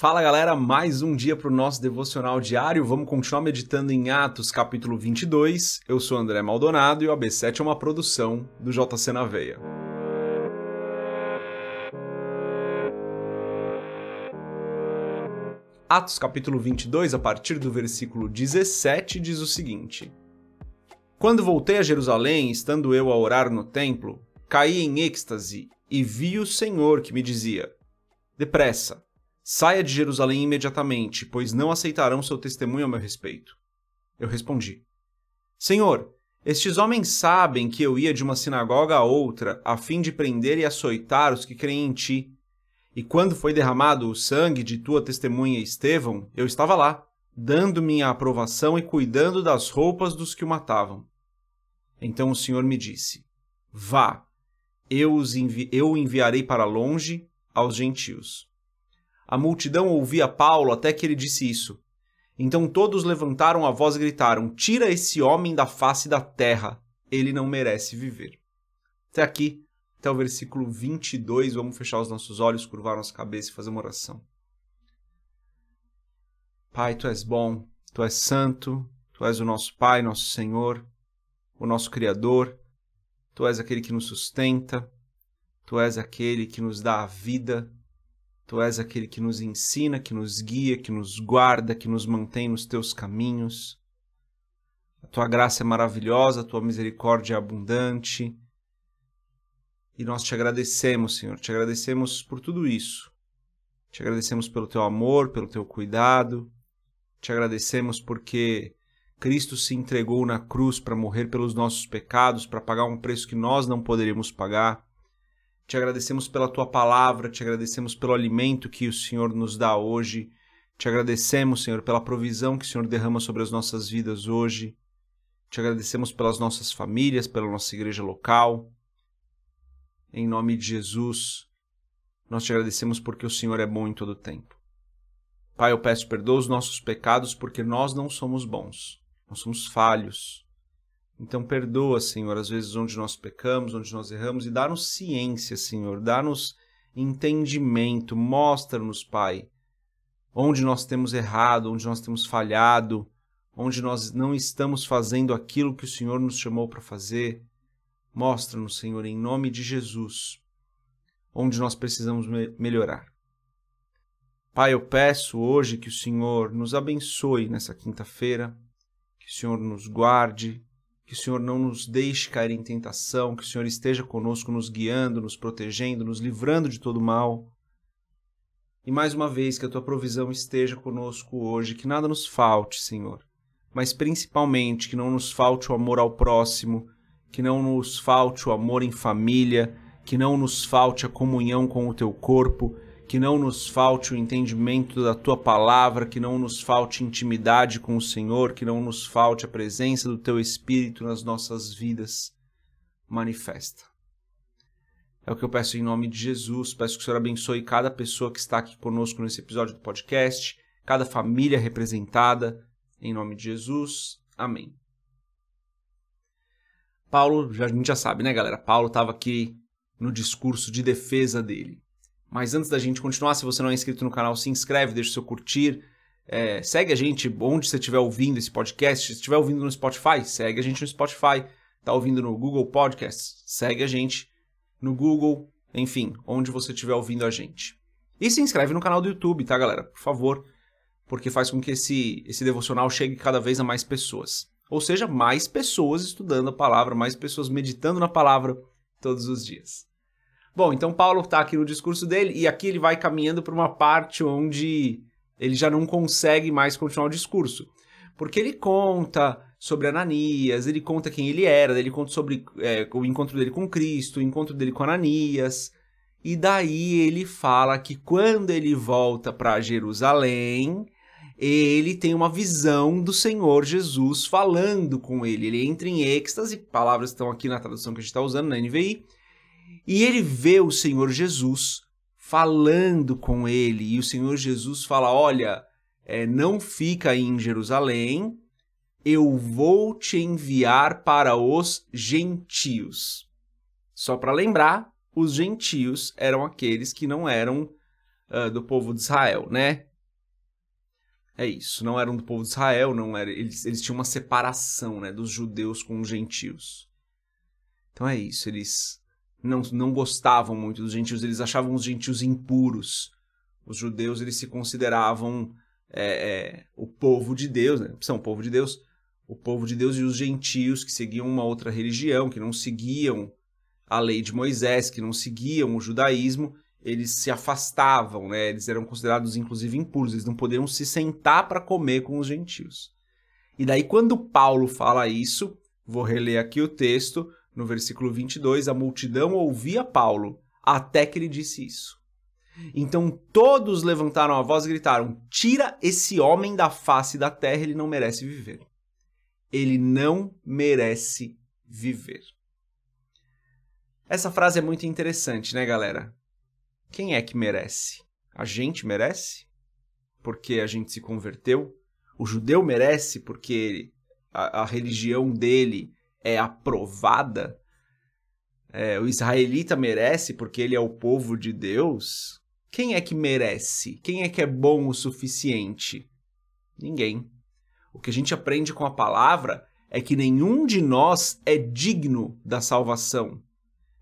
Fala galera, mais um dia para o nosso devocional diário. Vamos continuar meditando em Atos capítulo 22. Eu sou André Maldonado e o AB7 é uma produção do JC na Veia. Atos capítulo 22, a partir do versículo 17, diz o seguinte: Quando voltei a Jerusalém, estando eu a orar no templo, caí em êxtase e vi o Senhor que me dizia: Depressa Saia de Jerusalém imediatamente, pois não aceitarão seu testemunho a meu respeito. Eu respondi: Senhor, estes homens sabem que eu ia de uma sinagoga a outra, a fim de prender e açoitar os que creem em ti. E quando foi derramado o sangue de tua testemunha Estevão, eu estava lá, dando minha aprovação e cuidando das roupas dos que o matavam. Então o Senhor me disse: Vá, eu, envi eu o enviarei para longe aos gentios. A multidão ouvia Paulo até que ele disse isso. Então todos levantaram a voz e gritaram: Tira esse homem da face da terra, ele não merece viver. Até aqui, até o versículo 22, vamos fechar os nossos olhos, curvar nossa cabeça e fazer uma oração. Pai, tu és bom, tu és santo, tu és o nosso Pai, nosso Senhor, o nosso Criador, tu és aquele que nos sustenta, tu és aquele que nos dá a vida, Tu és aquele que nos ensina, que nos guia, que nos guarda, que nos mantém nos teus caminhos. A tua graça é maravilhosa, a tua misericórdia é abundante. E nós te agradecemos, Senhor, te agradecemos por tudo isso. Te agradecemos pelo teu amor, pelo teu cuidado. Te agradecemos porque Cristo se entregou na cruz para morrer pelos nossos pecados, para pagar um preço que nós não poderíamos pagar. Te agradecemos pela tua palavra, te agradecemos pelo alimento que o Senhor nos dá hoje. Te agradecemos, Senhor, pela provisão que o Senhor derrama sobre as nossas vidas hoje. Te agradecemos pelas nossas famílias, pela nossa igreja local. Em nome de Jesus, nós te agradecemos porque o Senhor é bom em todo tempo. Pai, eu peço perdão os nossos pecados porque nós não somos bons, nós somos falhos. Então, perdoa, Senhor, às vezes onde nós pecamos, onde nós erramos, e dá-nos ciência, Senhor, dá-nos entendimento, mostra-nos, Pai, onde nós temos errado, onde nós temos falhado, onde nós não estamos fazendo aquilo que o Senhor nos chamou para fazer. Mostra-nos, Senhor, em nome de Jesus, onde nós precisamos me melhorar. Pai, eu peço hoje que o Senhor nos abençoe nessa quinta-feira, que o Senhor nos guarde, que o Senhor não nos deixe cair em tentação, que o Senhor esteja conosco, nos guiando, nos protegendo, nos livrando de todo mal. E mais uma vez, que a tua provisão esteja conosco hoje, que nada nos falte, Senhor, mas principalmente que não nos falte o amor ao próximo, que não nos falte o amor em família, que não nos falte a comunhão com o teu corpo que não nos falte o entendimento da tua palavra, que não nos falte intimidade com o Senhor, que não nos falte a presença do teu Espírito nas nossas vidas. Manifesta. É o que eu peço em nome de Jesus. Peço que o Senhor abençoe cada pessoa que está aqui conosco nesse episódio do podcast, cada família representada. Em nome de Jesus. Amém. Paulo, a gente já sabe, né, galera? Paulo estava aqui no discurso de defesa dele. Mas antes da gente continuar, se você não é inscrito no canal, se inscreve, deixa o seu curtir. É, segue a gente onde você estiver ouvindo esse podcast. Se estiver ouvindo no Spotify, segue a gente no Spotify. Tá ouvindo no Google Podcasts? Segue a gente no Google, enfim, onde você estiver ouvindo a gente. E se inscreve no canal do YouTube, tá, galera? Por favor, porque faz com que esse, esse devocional chegue cada vez a mais pessoas. Ou seja, mais pessoas estudando a palavra, mais pessoas meditando na palavra todos os dias. Bom, então Paulo está aqui no discurso dele e aqui ele vai caminhando para uma parte onde ele já não consegue mais continuar o discurso. Porque ele conta sobre Ananias, ele conta quem ele era, ele conta sobre é, o encontro dele com Cristo, o encontro dele com Ananias. E daí ele fala que quando ele volta para Jerusalém, ele tem uma visão do Senhor Jesus falando com ele. Ele entra em êxtase, palavras estão aqui na tradução que a gente está usando, na NVI, e ele vê o Senhor Jesus falando com ele, e o Senhor Jesus fala: Olha, é, não fica aí em Jerusalém, eu vou te enviar para os gentios. Só para lembrar, os gentios eram aqueles que não eram uh, do povo de Israel, né? É isso, não eram do povo de Israel, não era, eles, eles tinham uma separação né, dos judeus com os gentios. Então é isso, eles não, não gostavam muito dos gentios, eles achavam os gentios impuros. Os judeus eles se consideravam é, é, o povo de Deus, né? são o povo de Deus, o povo de Deus e os gentios que seguiam uma outra religião, que não seguiam a lei de Moisés, que não seguiam o judaísmo, eles se afastavam, né? eles eram considerados inclusive impuros, eles não poderiam se sentar para comer com os gentios. E daí, quando Paulo fala isso, vou reler aqui o texto, no versículo 22, a multidão ouvia Paulo até que ele disse isso. Então todos levantaram a voz e gritaram: Tira esse homem da face da terra, ele não merece viver. Ele não merece viver. Essa frase é muito interessante, né, galera? Quem é que merece? A gente merece? Porque a gente se converteu? O judeu merece porque a, a religião dele é aprovada, é, o israelita merece porque ele é o povo de Deus, quem é que merece? Quem é que é bom o suficiente? Ninguém. O que a gente aprende com a palavra é que nenhum de nós é digno da salvação.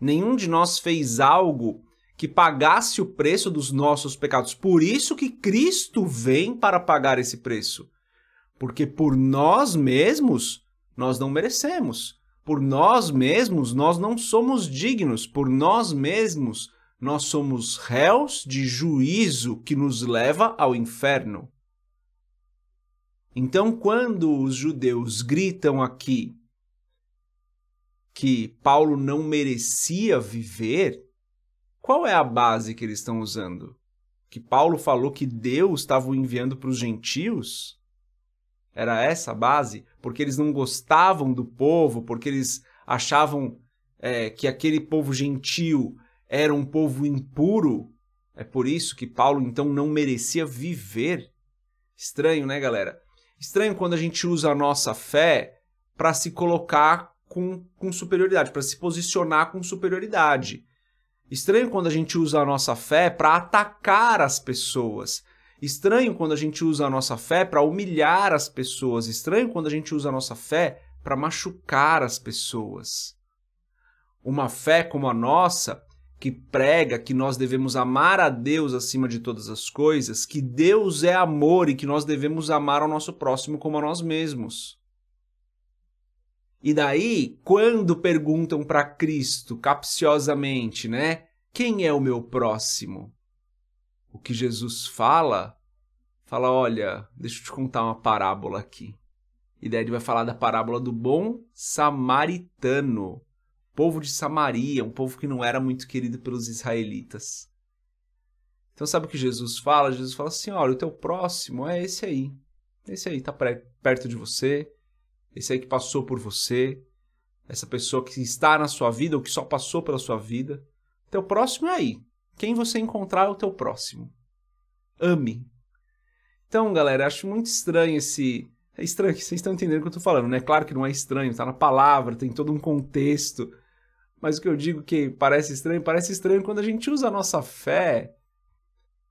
Nenhum de nós fez algo que pagasse o preço dos nossos pecados. Por isso que Cristo vem para pagar esse preço. Porque por nós mesmos nós não merecemos. Por nós mesmos, nós não somos dignos. Por nós mesmos, nós somos réus de juízo que nos leva ao inferno. Então, quando os judeus gritam aqui que Paulo não merecia viver, qual é a base que eles estão usando? Que Paulo falou que Deus estava o enviando para os gentios? Era essa a base? porque eles não gostavam do povo, porque eles achavam é, que aquele povo gentil era um povo impuro. É por isso que Paulo então não merecia viver. Estranho, né, galera? Estranho quando a gente usa a nossa fé para se colocar com, com superioridade, para se posicionar com superioridade. Estranho quando a gente usa a nossa fé para atacar as pessoas, Estranho quando a gente usa a nossa fé para humilhar as pessoas. Estranho quando a gente usa a nossa fé para machucar as pessoas. Uma fé como a nossa, que prega que nós devemos amar a Deus acima de todas as coisas, que Deus é amor e que nós devemos amar ao nosso próximo como a nós mesmos. E daí, quando perguntam para Cristo capciosamente, né? Quem é o meu próximo? que Jesus fala, fala: Olha, deixa eu te contar uma parábola aqui. E daí ele vai falar da parábola do bom samaritano, povo de Samaria, um povo que não era muito querido pelos israelitas. Então sabe o que Jesus fala? Jesus fala assim: olha, o teu próximo é esse aí. Esse aí está perto de você, esse aí que passou por você, essa pessoa que está na sua vida ou que só passou pela sua vida. teu próximo é aí. Quem você encontrar é o teu próximo. Ame. Então, galera, acho muito estranho esse. É estranho, vocês estão entendendo o que eu estou falando, né? Claro que não é estranho, está na palavra, tem todo um contexto. Mas o que eu digo que parece estranho, parece estranho quando a gente usa a nossa fé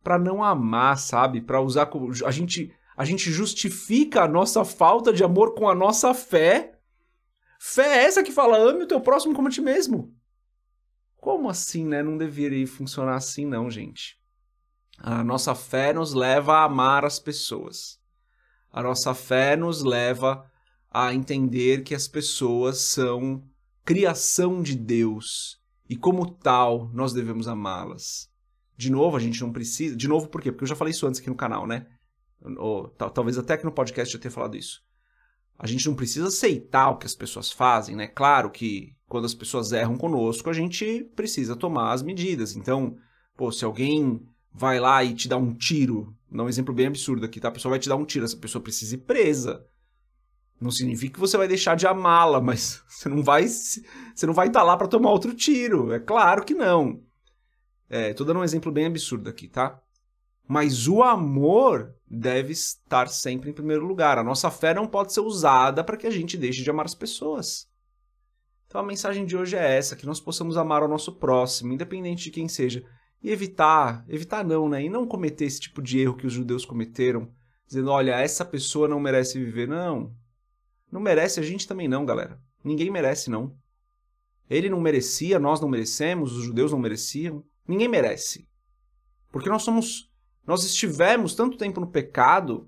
para não amar, sabe? Para usar a gente a gente justifica a nossa falta de amor com a nossa fé. Fé é essa que fala ame o teu próximo como a ti mesmo. Como assim, né? Não deveria funcionar assim, não, gente. A nossa fé nos leva a amar as pessoas. A nossa fé nos leva a entender que as pessoas são criação de Deus e, como tal, nós devemos amá-las. De novo, a gente não precisa. De novo, por quê? Porque eu já falei isso antes aqui no canal, né? Ou, talvez até que no podcast já tenha falado isso. A gente não precisa aceitar o que as pessoas fazem, né? Claro que quando as pessoas erram conosco, a gente precisa tomar as medidas. Então, pô, se alguém vai lá e te dá um tiro, não um exemplo bem absurdo aqui, tá? A pessoa vai te dar um tiro, essa pessoa precisa ir presa. Não significa que você vai deixar de amá-la, mas você não vai você não vai estar tá lá para tomar outro tiro. É claro que não. É, tô dando um exemplo bem absurdo aqui, tá? Mas o amor deve estar sempre em primeiro lugar. A nossa fé não pode ser usada para que a gente deixe de amar as pessoas. Então a mensagem de hoje é essa, que nós possamos amar o nosso próximo, independente de quem seja, e evitar, evitar não, né? E não cometer esse tipo de erro que os judeus cometeram, dizendo, olha, essa pessoa não merece viver. Não, não merece a gente também não, galera. Ninguém merece, não. Ele não merecia, nós não merecemos, os judeus não mereciam. Ninguém merece. Porque nós somos. Nós estivemos tanto tempo no pecado,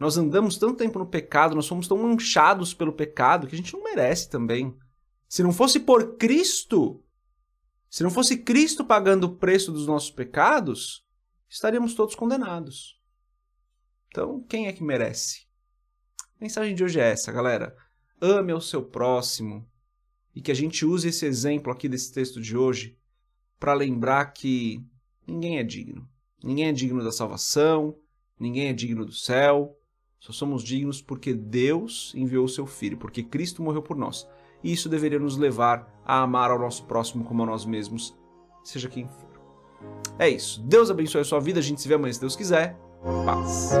nós andamos tanto tempo no pecado, nós somos tão manchados pelo pecado que a gente não merece também. Se não fosse por Cristo, se não fosse Cristo pagando o preço dos nossos pecados, estaríamos todos condenados. Então, quem é que merece? A mensagem de hoje é essa, galera. Ame ao seu próximo e que a gente use esse exemplo aqui desse texto de hoje para lembrar que ninguém é digno. Ninguém é digno da salvação, ninguém é digno do céu. Só somos dignos porque Deus enviou o seu filho, porque Cristo morreu por nós e isso deveria nos levar a amar ao nosso próximo como a nós mesmos, seja quem for. É isso. Deus abençoe a sua vida. A gente se vê amanhã, se Deus quiser. Paz.